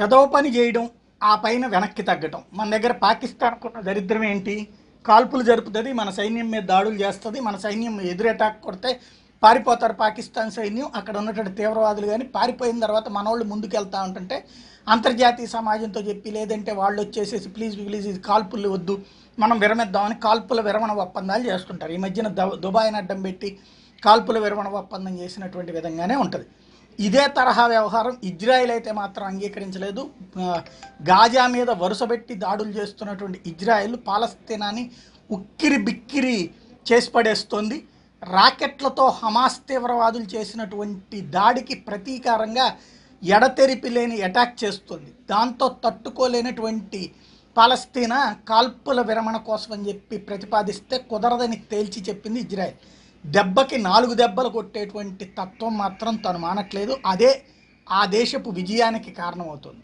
వెదవ పని చేయడం ఆ పైన వెనక్కి తగ్గటం మన దగ్గర ఉన్న దరిద్రం ఏంటి కాల్పులు జరుపుతుంది మన సైన్యం మీద దాడులు చేస్తుంది మన సైన్యం ఎదురు అటాక్ కొడితే పారిపోతారు పాకిస్తాన్ సైన్యం అక్కడ ఉన్నటువంటి తీవ్రవాదులు కానీ పారిపోయిన తర్వాత మన వాళ్ళు ముందుకెళ్తా ఉంటుంటే అంతర్జాతీయ సమాజంతో చెప్పి లేదంటే వాళ్ళు వచ్చేసేసి ప్లీజ్ ప్లీజ్ ఇది కాల్పులు వద్దు మనం విరమిద్దామని కాల్పుల విరమణ ఒప్పందాలు చేస్తుంటారు ఈ మధ్యన దుబాయ్ని అడ్డం పెట్టి కాల్పుల విరమణ ఒప్పందం చేసినటువంటి విధంగానే ఉంటుంది ఇదే తరహా వ్యవహారం ఇజ్రాయెల్ అయితే మాత్రం అంగీకరించలేదు గాజా మీద వరుసబెట్టి దాడులు చేస్తున్నటువంటి ఇజ్రాయెల్ పాలస్తీనాని ఉక్కిరి బిక్కిరి చేసి పడేస్తోంది రాకెట్లతో హమాస్ తీవ్రవాదులు చేసినటువంటి దాడికి ప్రతీకారంగా ఎడతెరిపి లేని అటాక్ చేస్తుంది దాంతో తట్టుకోలేనటువంటి పాలస్తీనా కాల్పుల విరమణ కోసం అని చెప్పి ప్రతిపాదిస్తే కుదరదని తేల్చి చెప్పింది ఇజ్రాయెల్ దెబ్బకి నాలుగు దెబ్బలు కొట్టేటువంటి తత్వం మాత్రం తను మానట్లేదు అదే ఆ దేశపు విజయానికి కారణమవుతుంది